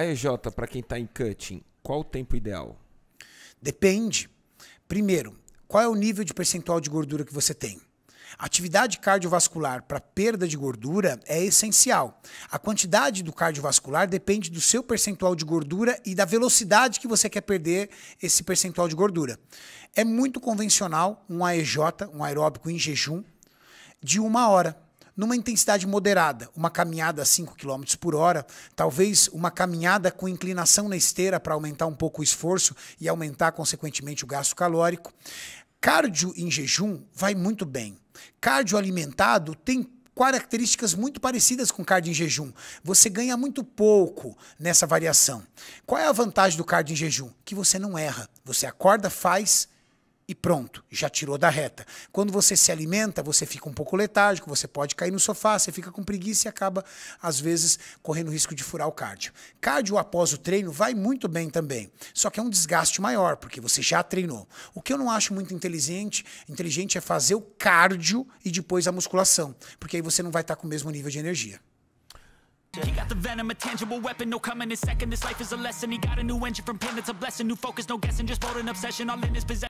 A EJ, para quem está em cutting, qual o tempo ideal? Depende. Primeiro, qual é o nível de percentual de gordura que você tem? Atividade cardiovascular para perda de gordura é essencial. A quantidade do cardiovascular depende do seu percentual de gordura e da velocidade que você quer perder esse percentual de gordura. É muito convencional um AEJ, um aeróbico em jejum, de uma hora numa intensidade moderada, uma caminhada a 5 km por hora, talvez uma caminhada com inclinação na esteira para aumentar um pouco o esforço e aumentar, consequentemente, o gasto calórico. Cardio em jejum vai muito bem. Cardio alimentado tem características muito parecidas com cardio em jejum. Você ganha muito pouco nessa variação. Qual é a vantagem do cardio em jejum? Que você não erra. Você acorda, faz, e pronto, já tirou da reta. Quando você se alimenta, você fica um pouco letárgico, você pode cair no sofá, você fica com preguiça e acaba, às vezes, correndo risco de furar o cardio. Cardio após o treino vai muito bem também, só que é um desgaste maior, porque você já treinou. O que eu não acho muito inteligente, inteligente é fazer o cardio e depois a musculação, porque aí você não vai estar com o mesmo nível de energia. He got the venom, a tangible weapon, no coming in second. This life is a lesson. He got a new engine from pain, it's a blessing. New focus, no guessing, just bold an obsession, all in his possession.